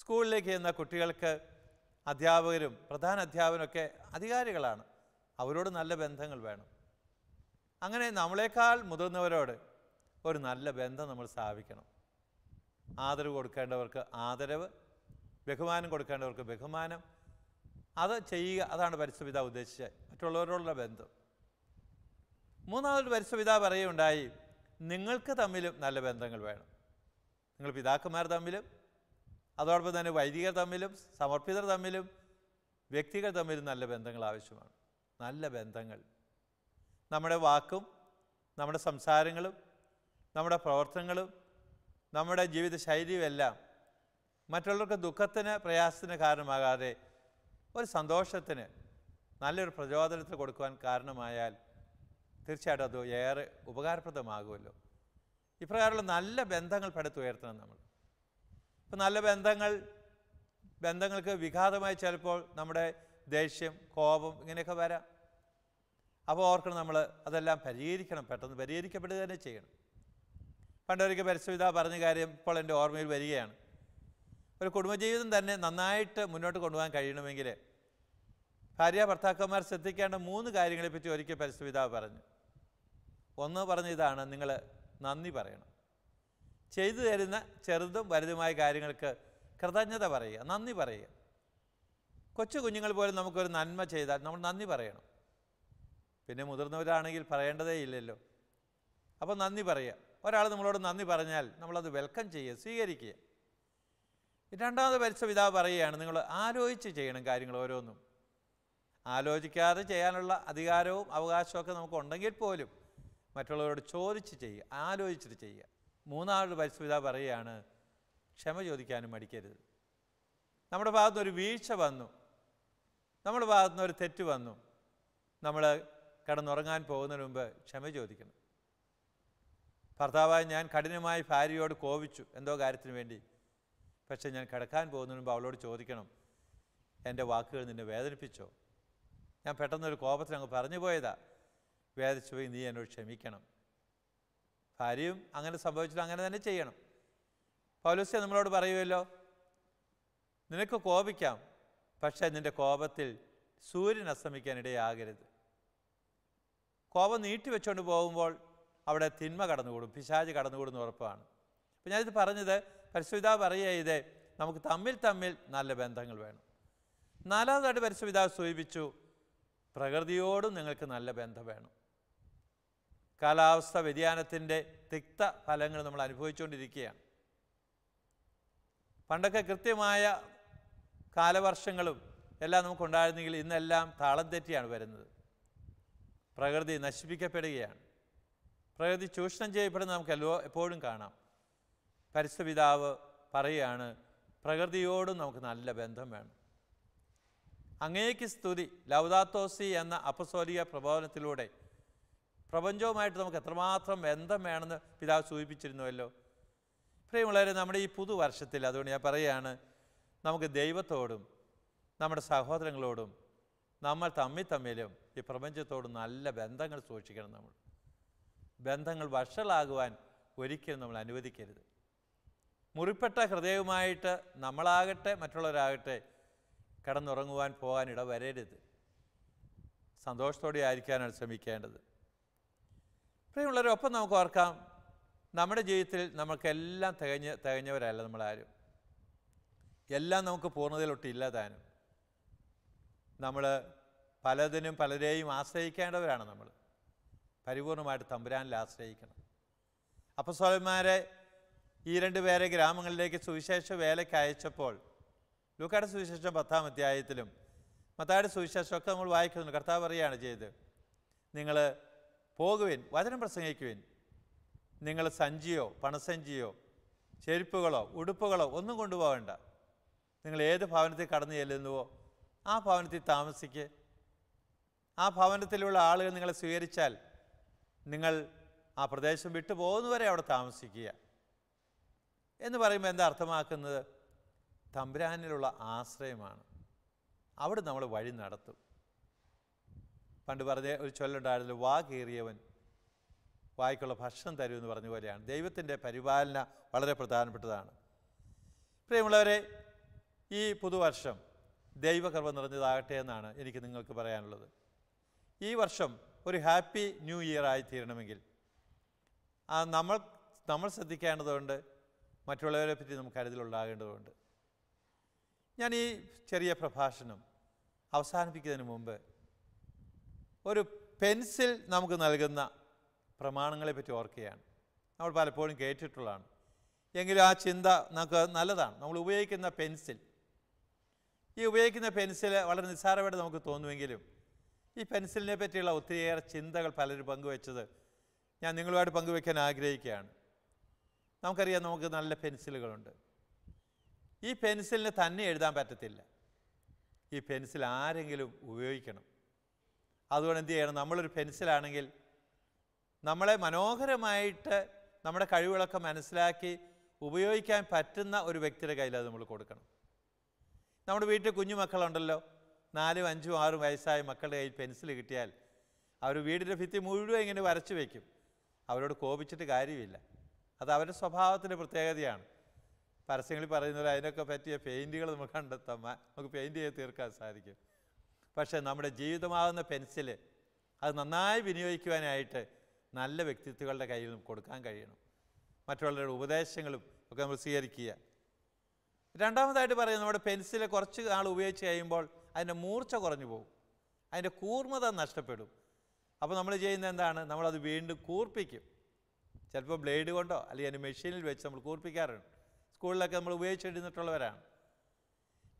സ്കൂളിലേക്ക് ചെന്ന കുട്ടികൾക്ക് അധ്യാപകരും പ്രധാന അധ്യാപകനൊക്കെ അധികാരികളാണ് അവരോട് നല്ല ബന്ധങ്ങൾ വേണം അങ്ങനെ നമ്മളെക്കാൾ മുതിർന്നവരോട് ഒരു നല്ല ബന്ധം നമ്മൾ സ്ഥാപിക്കണം ആദരവ് കൊടുക്കേണ്ടവർക്ക് ആദരവ് ബഹുമാനം കൊടുക്കേണ്ടവർക്ക് ബഹുമാനം അത് ചെയ്യുക അതാണ് പരിസ്ഥിത ഉദ്ദേശിച്ചത് മറ്റുള്ളവരോടുള്ള ബന്ധം മൂന്നാമത് പരിസ്ഥിത പറയുകയുണ്ടായി നിങ്ങൾക്ക് തമ്മിലും നല്ല ബന്ധങ്ങൾ വേണം നിങ്ങൾ പിതാക്കന്മാർ തമ്മിലും അതോടൊപ്പം തന്നെ വൈദികർ തമ്മിലും സമർപ്പിതർ തമ്മിലും വ്യക്തികൾ തമ്മിലും നല്ല ബന്ധങ്ങൾ ആവശ്യമാണ് നല്ല ബന്ധങ്ങൾ നമ്മുടെ വാക്കും നമ്മുടെ സംസാരങ്ങളും നമ്മുടെ പ്രവർത്തനങ്ങളും നമ്മുടെ ജീവിത ശൈലിയുമെല്ലാം എല്ലാം മറ്റുള്ളവർക്ക് ദുഃഖത്തിന് പ്രയാസത്തിന് കാരണമാകാതെ ഒരു സന്തോഷത്തിന് നല്ലൊരു പ്രചോദനത്തിന് കൊടുക്കുവാൻ കാരണമായാൽ തീർച്ചയായിട്ടും അത് ഏറെ ഉപകാരപ്രദമാകുമല്ലോ ഇപ്രകാരമുള്ള നല്ല ബന്ധങ്ങൾ ഉയർത്തണം നമ്മൾ ഇപ്പം നല്ല ബന്ധങ്ങൾ ബന്ധങ്ങൾക്ക് വിഘാതമായി ചിലപ്പോൾ നമ്മുടെ ദേഷ്യം കോപം ഇങ്ങനെയൊക്കെ വരാം അപ്പോൾ ഓർക്കണം നമ്മൾ അതെല്ലാം പരിഹരിക്കണം പെട്ടെന്ന് പരിഹരിക്കപ്പെടുക തന്നെ ചെയ്യണം പണ്ടൊരിക്കൽ പരിശുവിത പറഞ്ഞ കാര്യം ഇപ്പോൾ എൻ്റെ ഓർമ്മയിൽ വരികയാണ് ഒരു കുടുംബജീവിതം തന്നെ നന്നായിട്ട് മുന്നോട്ട് കൊണ്ടുപോകാൻ കഴിയണമെങ്കിൽ ഭാര്യ ഭർത്താക്കന്മാർ ശ്രദ്ധിക്കേണ്ട മൂന്ന് കാര്യങ്ങളെപ്പറ്റി ഒരിക്കൽ പരിശ്രമിതാവ് പറഞ്ഞു ഒന്ന് പറഞ്ഞ ഇതാണ് നിങ്ങൾ നന്ദി പറയണം ചെയ്തു തരുന്ന ചെറുതും വലുതുമായ കാര്യങ്ങൾക്ക് കൃതജ്ഞത പറയുക നന്ദി പറയുക കൊച്ചു കുഞ്ഞുങ്ങൾ പോലും നമുക്കൊരു നന്മ ചെയ്താൽ നമ്മൾ നന്ദി പറയണം പിന്നെ മുതിർന്നവരാണെങ്കിൽ പറയേണ്ടതേ ഇല്ലല്ലോ അപ്പോൾ നന്ദി പറയുക ഒരാൾ നമ്മളോട് നന്ദി പറഞ്ഞാൽ നമ്മളത് വെൽക്കം ചെയ്യുക സ്വീകരിക്കുക രണ്ടാമത് പരിസ പിതാവ് പറയുകയാണ് നിങ്ങൾ ആലോചിച്ച് ചെയ്യണം കാര്യങ്ങൾ ഓരോന്നും ആലോചിക്കാതെ ചെയ്യാനുള്ള അധികാരവും അവകാശമൊക്കെ നമുക്ക് ഉണ്ടെങ്കിൽ പോലും മറ്റുള്ളവരോട് ചോദിച്ച് ചെയ്യുക ആലോചിച്ചിട്ട് ചെയ്യുക മൂന്നാമത് പിതാവ് പറയുകയാണ് ക്ഷമ ചോദിക്കാനും മടിക്കരുത് നമ്മുടെ ഭാഗത്തുനിന്ന് ഒരു വീഴ്ച വന്നു നമ്മുടെ ഭാഗത്തുനിന്ന് ഒരു തെറ്റ് വന്നു നമ്മൾ കിടന്നുറങ്ങാൻ പോകുന്നതിന് മുമ്പ് ക്ഷമ ചോദിക്കണം ഭർത്താവായി ഞാൻ കഠിനമായി ഭാര്യയോട് കോപിച്ചു എന്തോ കാര്യത്തിന് വേണ്ടി പക്ഷേ ഞാൻ കിടക്കാൻ പോകുന്നതിന് മുമ്പ് അവളോട് ചോദിക്കണം എൻ്റെ വാക്കുകൾ നിന്നെ വേദനിപ്പിച്ചോ ഞാൻ പെട്ടെന്നൊരു കോപത്തിൽ അങ്ങ് പറഞ്ഞു പോയതാ വേദിച്ചു പോയി നീ എന്നോട് ക്ഷമിക്കണം ഭാര്യയും അങ്ങനെ സംഭവിച്ചിട്ട് അങ്ങനെ തന്നെ ചെയ്യണം പൗലോസ്യ നമ്മളോട് പറയുമല്ലോ നിനക്ക് കോപിക്കാം പക്ഷേ നിൻ്റെ കോപത്തിൽ സൂര്യൻ ഇടയാകരുത് കോപം നീട്ടി വെച്ചുകൊണ്ട് പോകുമ്പോൾ അവിടെ തിന്മ കടന്നുകൂടും പിശാജ് കടന്നുകൂടുന്ന ഉറപ്പാണ് അപ്പം ഞാനിത് പറഞ്ഞത് പരിശുദ്ധ പറയുക നമുക്ക് തമ്മിൽ തമ്മിൽ നല്ല ബന്ധങ്ങൾ വേണം നാലാമതായിട്ട് പരിശുദ്ധ സൂചിപ്പിച്ചു പ്രകൃതിയോടും നിങ്ങൾക്ക് നല്ല ബന്ധം വേണം കാലാവസ്ഥ വ്യതിയാനത്തിൻ്റെ തിക്ത ഫലങ്ങൾ നമ്മൾ അനുഭവിച്ചുകൊണ്ടിരിക്കുകയാണ് പണ്ടൊക്കെ കൃത്യമായ കാലവർഷങ്ങളും എല്ലാം നമുക്കുണ്ടായിരുന്നെങ്കിൽ ഇന്നെല്ലാം താളം തെറ്റിയാണ് വരുന്നത് പ്രകൃതി നശിപ്പിക്കപ്പെടുകയാണ് പ്രകൃതി ചൂഷണം ചെയ്യപ്പെടുന്നത് നമുക്ക് എല്ലോ എപ്പോഴും കാണാം പരിസ്ഥപിതാവ് പറയുകയാണ് പ്രകൃതിയോടും നമുക്ക് നല്ല ബന്ധം വേണം അങ്ങേക്ക് സ്തുതി ലൗദാത്തോസി എന്ന അപ്പസോലിക പ്രബോധനത്തിലൂടെ പ്രപഞ്ചവുമായിട്ട് നമുക്ക് എത്രമാത്രം ബന്ധം വേണമെന്ന് പിതാവ് സൂചിപ്പിച്ചിരുന്നുവല്ലോ പ്രിയമുള്ളവരെ നമ്മുടെ ഈ പുതുവർഷത്തിൽ അതുകൊണ്ട് ഞാൻ പറയുകയാണ് നമുക്ക് ദൈവത്തോടും നമ്മുടെ സഹോദരങ്ങളോടും നമ്മൾ തമ്മിൽ തമ്മിലും ഈ പ്രപഞ്ചത്തോടും നല്ല ബന്ധങ്ങൾ സൂക്ഷിക്കണം നമ്മൾ ബന്ധങ്ങൾ വഷളാകുവാൻ ഒരിക്കലും നമ്മൾ അനുവദിക്കരുത് മുറിപ്പെട്ട ഹൃദയവുമായിട്ട് നമ്മളാകട്ടെ മറ്റുള്ളവരാകട്ടെ കിടന്നുറങ്ങുവാൻ പോകാൻ ഇട വരരുത് സന്തോഷത്തോടെ ആയിരിക്കാനാണ് ശ്രമിക്കേണ്ടത് പ്രിയമുള്ളവരെ ഒപ്പം നമുക്ക് ഓർക്കാം നമ്മുടെ ജീവിതത്തിൽ നമുക്കെല്ലാം തികഞ്ഞ് തികഞ്ഞവരല്ല നമ്മളാരും എല്ലാം നമുക്ക് പൂർണ്ണതയിലൊട്ട് ഇല്ല താനും നമ്മൾ പലതിനും പലരെയും ആശ്രയിക്കേണ്ടവരാണ് നമ്മൾ പരിപൂർണമായിട്ട് തമ്പുരാനിൽ ആശ്രയിക്കണം അപ്പസ്വാമിമാരെ ഈ രണ്ട് പേരെ ഗ്രാമങ്ങളിലേക്ക് സുവിശേഷ വേലയ്ക്ക് അയച്ചപ്പോൾ ലൂക്കാട് സുവിശേഷം പത്താം അധ്യായത്തിലും മത്താട് സുവിശേഷമൊക്കെ നമ്മൾ വായിക്കുന്നുണ്ട് കർത്താവ് പറയുകയാണ് ചെയ്ത് നിങ്ങൾ പോകുവിൻ വചനം പ്രസംഗിക്കുവിൻ നിങ്ങൾ സഞ്ചിയോ പണസഞ്ചിയോ ചെരുപ്പുകളോ ഉടുപ്പുകളോ ഒന്നും കൊണ്ടുപോകണ്ട നിങ്ങൾ ഏത് ഭവനത്തിൽ കടന്നു ചെല്ലുന്നുവോ ആ ഭവനത്തിൽ താമസിക്ക് ആ ഭവനത്തിലുള്ള ആളുകൾ നിങ്ങളെ സ്വീകരിച്ചാൽ നിങ്ങൾ ആ പ്രദേശം വിട്ടു പോകുന്നവരെ അവിടെ താമസിക്കുക എന്ന് പറയുമ്പോൾ എന്താ അർത്ഥമാക്കുന്നത് തമ്പുരാനിലുള്ള ആശ്രയമാണ് അവിടെ നമ്മൾ വഴി നടത്തും പണ്ട് പറഞ്ഞ ഒരു ചൊല്ലുണ്ടായിരുന്നു വാ കീറിയവൻ വായിക്കുള്ള ഭക്ഷണം തരൂ എന്ന് പറഞ്ഞ പോലെയാണ് ദൈവത്തിൻ്റെ പരിപാലന വളരെ പ്രധാനപ്പെട്ടതാണ് പ്രിയമുള്ളവരെ ഈ പുതുവർഷം ദൈവകർവ നിറഞ്ഞതാകട്ടെ എന്നാണ് എനിക്ക് നിങ്ങൾക്ക് പറയാനുള്ളത് ഈ വർഷം ഒരു ഹാപ്പി ന്യൂ ഇയർ ആയി തീരണമെങ്കിൽ നമ്മൾ നമ്മൾ ശ്രദ്ധിക്കേണ്ടതുകൊണ്ട് മറ്റുള്ളവരെ പറ്റി നമുക്ക് കരുതലുണ്ടാകേണ്ടതുണ്ട് ഞാൻ ഈ ചെറിയ പ്രഭാഷണം അവസാനിപ്പിക്കുന്നതിന് മുമ്പ് ഒരു പെൻസിൽ നമുക്ക് നൽകുന്ന പ്രമാണങ്ങളെ പറ്റി ഓർക്കുകയാണ് നമ്മൾ പലപ്പോഴും കേട്ടിട്ടുള്ളതാണ് എങ്കിലും ആ ചിന്ത നമുക്ക് നല്ലതാണ് നമ്മൾ ഉപയോഗിക്കുന്ന പെൻസിൽ ഈ ഉപയോഗിക്കുന്ന പെൻസിൽ വളരെ നിസ്സാരമായിട്ട് നമുക്ക് തോന്നുമെങ്കിലും ഈ പെൻസിലിനെ പറ്റിയുള്ള ഒത്തിരിയേറെ ചിന്തകൾ പലരും പങ്കുവെച്ചത് ഞാൻ നിങ്ങളുമായിട്ട് പങ്കുവെക്കാൻ ആഗ്രഹിക്കുകയാണ് നമുക്കറിയാം നമുക്ക് നല്ല പെൻസിലുകളുണ്ട് ഈ പെൻസിലിന് തന്നെ എഴുതാൻ പറ്റത്തില്ല ഈ പെൻസിൽ ആരെങ്കിലും ഉപയോഗിക്കണം അതുകൊണ്ട് എന്ത് ചെയ്യണം നമ്മളൊരു പെൻസിലാണെങ്കിൽ നമ്മളെ മനോഹരമായിട്ട് നമ്മുടെ കഴിവുകളൊക്കെ മനസ്സിലാക്കി ഉപയോഗിക്കാൻ പറ്റുന്ന ഒരു വ്യക്തിയുടെ കയ്യിൽ അത് നമ്മൾ കൊടുക്കണം നമ്മുടെ വീട്ടിൽ കുഞ്ഞു മക്കളുണ്ടല്ലോ നാലും അഞ്ചും ആറും വയസ്സായ മക്കളുടെ കയ്യിൽ പെൻസിൽ കിട്ടിയാൽ അവർ വീടിൻ്റെ ഭിത്തി മുഴുവൻ ഇങ്ങനെ വരച്ചു വയ്ക്കും അവരോട് കോപിച്ചിട്ട് കാര്യമില്ല അത് അവരുടെ സ്വഭാവത്തിൻ്റെ പ്രത്യേകതയാണ് പരസ്യങ്ങളിൽ പറയുന്നത് അതിനൊക്കെ പറ്റിയ പെയിൻറ്റുകൾ നമുക്ക് കണ്ടെത്താം നമുക്ക് പെയിൻറ്റ് ചെയ്ത് തീർക്കാൻ സാധിക്കും പക്ഷേ നമ്മുടെ ജീവിതമാകുന്ന പെൻസില് അത് നന്നായി വിനിയോഗിക്കുവാനായിട്ട് നല്ല വ്യക്തിത്വങ്ങളുടെ കയ്യിൽ നിന്നും കൊടുക്കാൻ കഴിയണം മറ്റുള്ളവരുടെ ഉപദേശങ്ങളും ഒക്കെ നമ്മൾ സ്വീകരിക്കുക രണ്ടാമതായിട്ട് പറയുന്നത് നമ്മുടെ പെൻസില് കുറച്ച് നാൾ ഉപയോഗിച്ച് കഴിയുമ്പോൾ അതിൻ്റെ മൂർച്ച കുറഞ്ഞു പോകും അതിൻ്റെ കൂർമ്മത നഷ്ടപ്പെടും അപ്പോൾ നമ്മൾ ചെയ്യുന്നത് എന്താണ് നമ്മളത് വീണ്ടും കൂർപ്പിക്കും ചിലപ്പോൾ ബ്ലേഡ് കൊണ്ടോ അല്ലെങ്കിൽ അതിന് മെഷീനിൽ വെച്ച് നമ്മൾ കൂർപ്പിക്കാറുണ്ട് സ്കൂളിലൊക്കെ നമ്മൾ ഉപയോഗിച്ചെടുത്തിട്ടുള്ളവരാണ്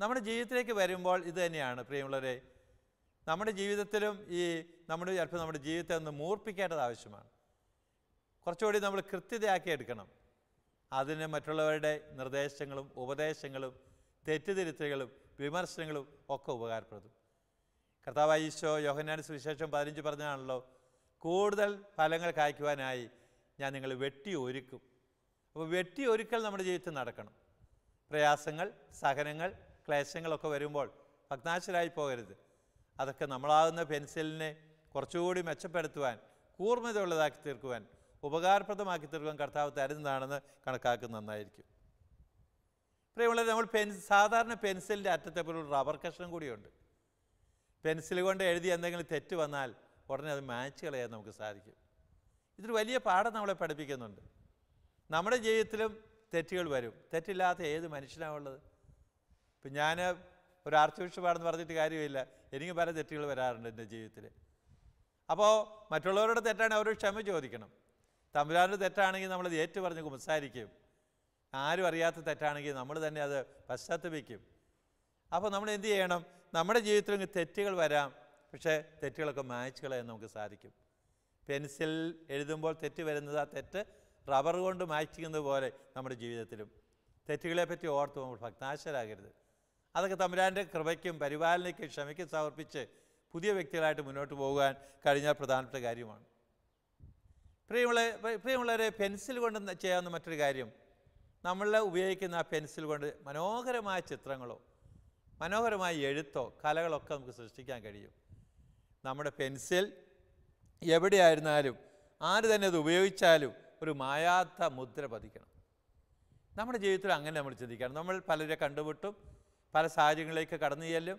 നമ്മുടെ ജീവിതത്തിലേക്ക് വരുമ്പോൾ ഇത് തന്നെയാണ് പ്രിയമുള്ളവരെ നമ്മുടെ ജീവിതത്തിലും ഈ നമ്മുടെ ചിലപ്പോൾ നമ്മുടെ ജീവിതത്തെ ഒന്ന് മൂർപ്പിക്കേണ്ടത് ആവശ്യമാണ് കുറച്ചുകൂടി നമ്മൾ കൃത്യതയാക്കി എടുക്കണം അതിന് മറ്റുള്ളവരുടെ നിർദ്ദേശങ്ങളും ഉപദേശങ്ങളും തെറ്റിതിരുത്തലുകളും വിമർശനങ്ങളും ഒക്കെ ഉപകാരപ്പെടും കർത്താവ് ഈശോ യോഹനാൻ സുവിശേഷം പതിനഞ്ച് പറഞ്ഞാണല്ലോ കൂടുതൽ ഫലങ്ങൾ കായ്ക്കുവാനായി ഞാൻ നിങ്ങളെ വെട്ടി ഒരുക്കും അപ്പോൾ വെട്ടി ഒരുക്കൽ നമ്മുടെ ജീവിതത്തിൽ നടക്കണം പ്രയാസങ്ങൾ സഹനങ്ങൾ ക്ലേശങ്ങളൊക്കെ വരുമ്പോൾ ഭഗ്നാശരായി പോകരുത് അതൊക്കെ നമ്മളാകുന്ന പെൻസിലിനെ കുറച്ചുകൂടി മെച്ചപ്പെടുത്തുവാൻ കൂർമ്മതയുള്ളതാക്കി തീർക്കുവാൻ ഉപകാരപ്രദമാക്കി തീർക്കുവാൻ കർത്താവ് തരുന്നതാണെന്ന് കണക്കാക്കുന്ന നന്നായിരിക്കും പ്രിയമുള്ളത് നമ്മൾ പെൻ സാധാരണ പെൻസിലിൻ്റെ അറ്റത്തെപ്പോലും ഒരു റബ്ബർ കഷ്ണം കൂടിയുണ്ട് പെൻസിൽ കൊണ്ട് എഴുതി എന്തെങ്കിലും തെറ്റ് വന്നാൽ ഉടനെ അത് മാച്ച് കളയാൻ നമുക്ക് സാധിക്കും ഇതൊരു വലിയ പാഠം നമ്മളെ പഠിപ്പിക്കുന്നുണ്ട് നമ്മുടെ ജീവിതത്തിലും തെറ്റുകൾ വരും തെറ്റില്ലാത്ത ഏത് മനുഷ്യനാണുള്ളത് ഇപ്പം ഞാൻ ഒരു ആർച്ച് വിഷപാടെന്ന് പറഞ്ഞിട്ട് കാര്യമില്ല എനിക്ക് പല തെറ്റുകൾ വരാറുണ്ട് എൻ്റെ ജീവിതത്തിൽ അപ്പോൾ മറ്റുള്ളവരുടെ തെറ്റാണെങ്കിൽ അവരോട് ക്ഷമ ചോദിക്കണം തമ്പുരാൻ്റെ തെറ്റാണെങ്കിൽ നമ്മളത് ഏറ്റു പറഞ്ഞ് സംസാരിക്കും ആരും അറിയാത്ത തെറ്റാണെങ്കിൽ നമ്മൾ തന്നെ അത് പശ്ചാത്തപിക്കും അപ്പോൾ നമ്മൾ എന്ത് ചെയ്യണം നമ്മുടെ ജീവിതത്തിൽ തെറ്റുകൾ വരാം പക്ഷേ തെറ്റുകളൊക്കെ മായ്ച്ചു നമുക്ക് സാധിക്കും പെൻസിൽ എഴുതുമ്പോൾ തെറ്റ് വരുന്നത് ആ തെറ്റ് റബ്ബർ കൊണ്ട് മായ്ക്കുന്നത് പോലെ നമ്മുടെ ജീവിതത്തിലും തെറ്റുകളെപ്പറ്റി ഓർത്ത് നമ്മൾ ഭക്താശരാകരുത് അതൊക്കെ തമ്പുരാൻ്റെ കൃപയ്ക്കും പരിപാലനയ്ക്കും ക്ഷമയ്ക്കും സമർപ്പിച്ച് പുതിയ വ്യക്തികളായിട്ട് മുന്നോട്ട് പോകാൻ കഴിഞ്ഞ പ്രധാനപ്പെട്ട കാര്യമാണ് പ്രിയമുള്ള പ്രിയമുള്ളവരെ പെൻസിൽ കൊണ്ട് ചെയ്യാവുന്ന മറ്റൊരു കാര്യം നമ്മൾ ഉപയോഗിക്കുന്ന ആ പെൻസിൽ കൊണ്ട് മനോഹരമായ ചിത്രങ്ങളോ മനോഹരമായ എഴുത്തോ കലകളൊക്കെ നമുക്ക് സൃഷ്ടിക്കാൻ കഴിയും നമ്മുടെ പെൻസിൽ എവിടെയായിരുന്നാലും ആര് തന്നെ അത് ഉപയോഗിച്ചാലും ഒരു മായാത്ത മുദ്ര പതിക്കണം നമ്മുടെ ജീവിതത്തിൽ അങ്ങനെ നമ്മൾ ചിന്തിക്കണം നമ്മൾ പലരെ കണ്ടുമുട്ടും പല സാഹചര്യങ്ങളിലേക്ക് കടന്നു ചെല്ലും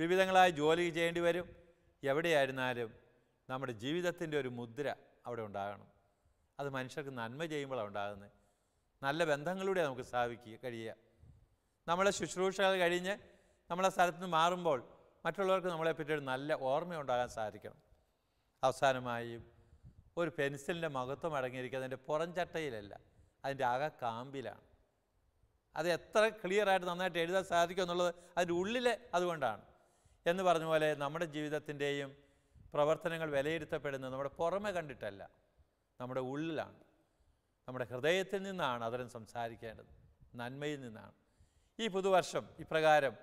വിവിധങ്ങളായ ജോലി ചെയ്യേണ്ടി വരും എവിടെയായിരുന്നാലും നമ്മുടെ ജീവിതത്തിൻ്റെ ഒരു മുദ്ര അവിടെ ഉണ്ടാകണം അത് മനുഷ്യർക്ക് നന്മ ചെയ്യുമ്പോഴാണ് ഉണ്ടാകുന്നത് നല്ല ബന്ധങ്ങളിലൂടെ നമുക്ക് സ്ഥാപിക്കുക കഴിയുക നമ്മളെ ശുശ്രൂഷകൾ കഴിഞ്ഞ് നമ്മളെ സ്ഥലത്ത് നിന്ന് മാറുമ്പോൾ മറ്റുള്ളവർക്ക് പറ്റി ഒരു നല്ല ഓർമ്മ ഉണ്ടാകാൻ സാധിക്കണം അവസാനമായി ഒരു പെൻസിലിൻ്റെ മഹത്വം അടങ്ങിയിരിക്കുന്നത് അതിൻ്റെ പുറംചട്ടയിലല്ല അതിൻ്റെ ആകെ കാമ്പിലാണ് അത് എത്ര ക്ലിയറായിട്ട് നന്നായിട്ട് എഴുതാൻ സാധിക്കും എന്നുള്ളത് അതിൻ്റെ ഉള്ളിൽ അതുകൊണ്ടാണ് എന്ന് പറഞ്ഞ പോലെ നമ്മുടെ ജീവിതത്തിൻ്റെയും പ്രവർത്തനങ്ങൾ വിലയിരുത്തപ്പെടുന്നത് നമ്മുടെ പുറമെ കണ്ടിട്ടല്ല നമ്മുടെ ഉള്ളിലാണ് നമ്മുടെ ഹൃദയത്തിൽ നിന്നാണ് അതിനും സംസാരിക്കേണ്ടത് നന്മയിൽ നിന്നാണ് ഈ പുതുവർഷം ഇപ്രകാരം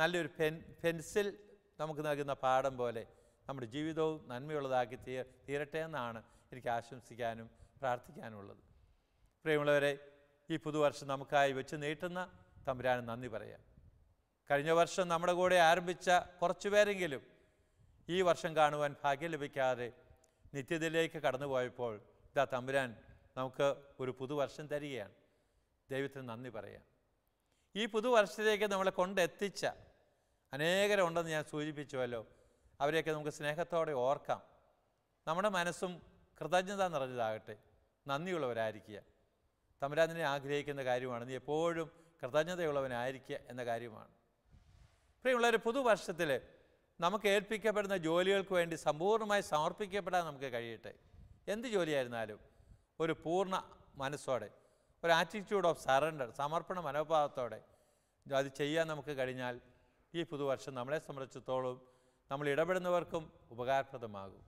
നല്ലൊരു പെൻ പെൻസിൽ നമുക്ക് നൽകുന്ന പാഠം പോലെ നമ്മുടെ ജീവിതവും നന്മയുള്ളതാക്കി തീ തീരട്ടെ എന്നാണ് എനിക്ക് ആശംസിക്കാനും പ്രാർത്ഥിക്കാനുമുള്ളത് പ്രിയമുള്ളവരെ ഈ പുതുവർഷം നമുക്കായി വെച്ച് നീട്ടുന്ന തമ്പുരാന് നന്ദി പറയാം കഴിഞ്ഞ വർഷം നമ്മുടെ കൂടെ ആരംഭിച്ച കുറച്ചു പേരെങ്കിലും ഈ വർഷം കാണുവാൻ ഭാഗ്യം ലഭിക്കാതെ നിത്യതയിലേക്ക് കടന്നുപോയപ്പോൾ ഇതാ തമ്പുരാൻ നമുക്ക് ഒരു പുതുവർഷം തരികയാണ് ദൈവത്തിന് നന്ദി പറയാം ഈ പുതുവർഷത്തിലേക്ക് നമ്മളെ കൊണ്ടെത്തിച്ച അനേകരുണ്ടെന്ന് ഞാൻ സൂചിപ്പിച്ചുവല്ലോ അവരെയൊക്കെ നമുക്ക് സ്നേഹത്തോടെ ഓർക്കാം നമ്മുടെ മനസ്സും കൃതജ്ഞത നിറഞ്ഞതാകട്ടെ നന്ദിയുള്ളവരായിരിക്കുക തമരാജിനെ ആഗ്രഹിക്കുന്ന കാര്യമാണ് നീ എപ്പോഴും കൃതജ്ഞതയുള്ളവനായിരിക്കുക എന്ന കാര്യമാണ് പ്രിയമുള്ളവർ പുതുവർഷത്തിൽ നമുക്ക് ഏൽപ്പിക്കപ്പെടുന്ന ജോലികൾക്ക് വേണ്ടി സമ്പൂർണ്ണമായി സമർപ്പിക്കപ്പെടാൻ നമുക്ക് കഴിയട്ടെ എന്ത് ജോലിയായിരുന്നാലും ഒരു പൂർണ്ണ മനസ്സോടെ ഒരു ആറ്റിറ്റ്യൂഡ് ഓഫ് സറണ്ടർ സമർപ്പണ മനോഭാവത്തോടെ അത് ചെയ്യാൻ നമുക്ക് കഴിഞ്ഞാൽ ഈ പുതുവർഷം നമ്മളെ സംബന്ധിച്ചിടത്തോളം നമ്മൾ ഇടപെടുന്നവർക്കും ഉപകാരപ്രദമാകും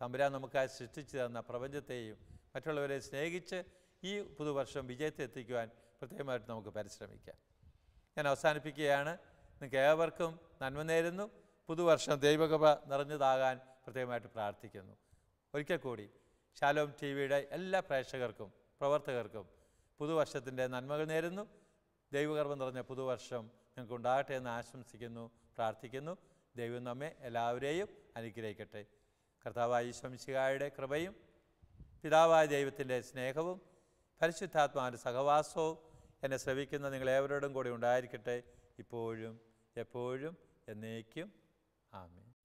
തമ്പുരാൻ നമുക്കായി സൃഷ്ടിച്ചു തന്ന പ്രപഞ്ചത്തെയും മറ്റുള്ളവരെ സ്നേഹിച്ച് ഈ പുതുവർഷം വിജയത്തെ എത്തിക്കുവാൻ പ്രത്യേകമായിട്ട് നമുക്ക് പരിശ്രമിക്കാം ഞാൻ അവസാനിപ്പിക്കുകയാണ് നിങ്ങൾക്ക് ഏവർക്കും നന്മ നേരുന്നു പുതുവർഷം ദൈവകൃപ നിറഞ്ഞതാകാൻ പ്രത്യേകമായിട്ട് പ്രാർത്ഥിക്കുന്നു ഒരിക്കൽ കൂടി ശാലോം ടി വിയുടെ എല്ലാ പ്രേക്ഷകർക്കും പ്രവർത്തകർക്കും പുതുവർഷത്തിൻ്റെ നന്മകൾ നേരുന്നു ദൈവകർമ്മം നിറഞ്ഞ പുതുവർഷം നിങ്ങൾക്ക് ഉണ്ടാകട്ടെ എന്ന് ആശംസിക്കുന്നു പ്രാർത്ഥിക്കുന്നു ദൈവം നമ്മെ എല്ലാവരെയും അനുഗ്രഹിക്കട്ടെ കർത്താവായ ശംശികായുടെ കൃപയും പിതാവായ ദൈവത്തിൻ്റെ സ്നേഹവും പരിശുദ്ധാത്മാവിൻ്റെ സഹവാസവും എന്നെ ശ്രവിക്കുന്ന നിങ്ങളേവരോടും കൂടി ഉണ്ടായിരിക്കട്ടെ ഇപ്പോഴും എപ്പോഴും എന്നേക്കും ആമേ